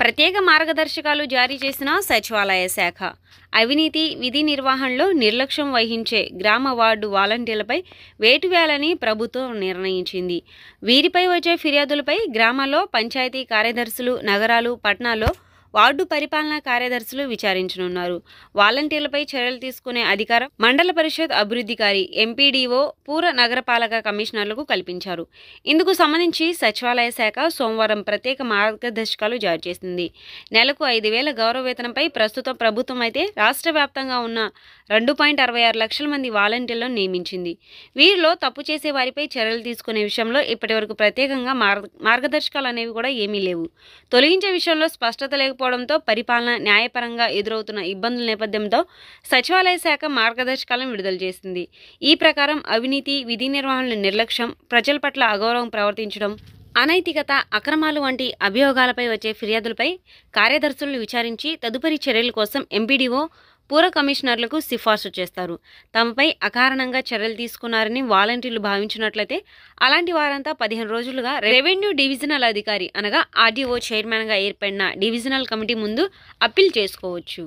ప్రత్యేక మార్గదర్శకాలు జారీ చేసిన సచివాలయ శాఖ అవినీతి విధి నిర్వహణలో నిర్లక్ష్యం వహించే గ్రామ వార్డు వాలంటీర్లపై వేటు వేయాలని ప్రభుత్వం నిర్ణయించింది వీరిపై వచ్చే ఫిర్యాదులపై గ్రామాల్లో పంచాయతీ కార్యదర్శులు నగరాలు పట్టణాల్లో వార్డు పరిపాలనా కార్యదర్శులు విచారించనున్నారు వాలంటీర్లపై చర్యలు తీసుకునే అధికారం మండల పరిషత్ అభివృద్ధికారి ఎంపీడీఓ పూర్వ నగరపాలక కమిషనర్లకు కల్పించారు ఇందుకు సంబంధించి సచివాలయ శాఖ సోమవారం ప్రత్యేక మార్గదర్శకాలు జారీ చేసింది నెలకు ఐదు వేల గౌరవ వేతనంపై ప్రస్తుతం ప్రభుత్వం అయితే రాష్ట్ర వ్యాప్తంగా ఉన్న రెండు పాయింట్ అరవై ఆరు లక్షల మంది వాలంటీర్లను నియమించింది వీరిలో తప్పు చేసే వారిపై చర్యలు తీసుకునే విషయంలో ఇప్పటివరకు ప్రత్యేకంగా మార్గదర్శకాలు అనేవి కూడా ఏమీ లేవు తొలగించే విషయంలో స్పష్టత లేకపోవడం లేకపోవడంతో పరిపాలన న్యాయపరంగా ఎదురవుతున్న ఇబ్బందుల నేపథ్యంతో సచివాలయ శాఖ మార్గదర్శకాలను విడుదల చేసింది ఈ ప్రకారం అవినీతి విధి నిర్వహణ నిర్లక్ష్యం ప్రజల పట్ల అగౌరవం ప్రవర్తించడం అనైతికత అక్రమాలు వంటి అభియోగాలపై వచ్చే ఫిర్యాదులపై కార్యదర్శులను విచారించి తదుపరి చర్యల కోసం ఎంపీడీఓ పూర కమిషనర్లకు సిఫార్సు చేస్తారు తమపై అకారణంగా చర్యలు తీసుకున్నారని వాలంటీర్లు భావించినట్లయితే అలాంటి వారంతా పదిహేను రోజులుగా రెవెన్యూ డివిజనల్ అధికారి అనగా ఆర్డీఓ చైర్మన్గా ఏర్పడిన డివిజనల్ కమిటీ ముందు అప్పీల్ చేసుకోవచ్చు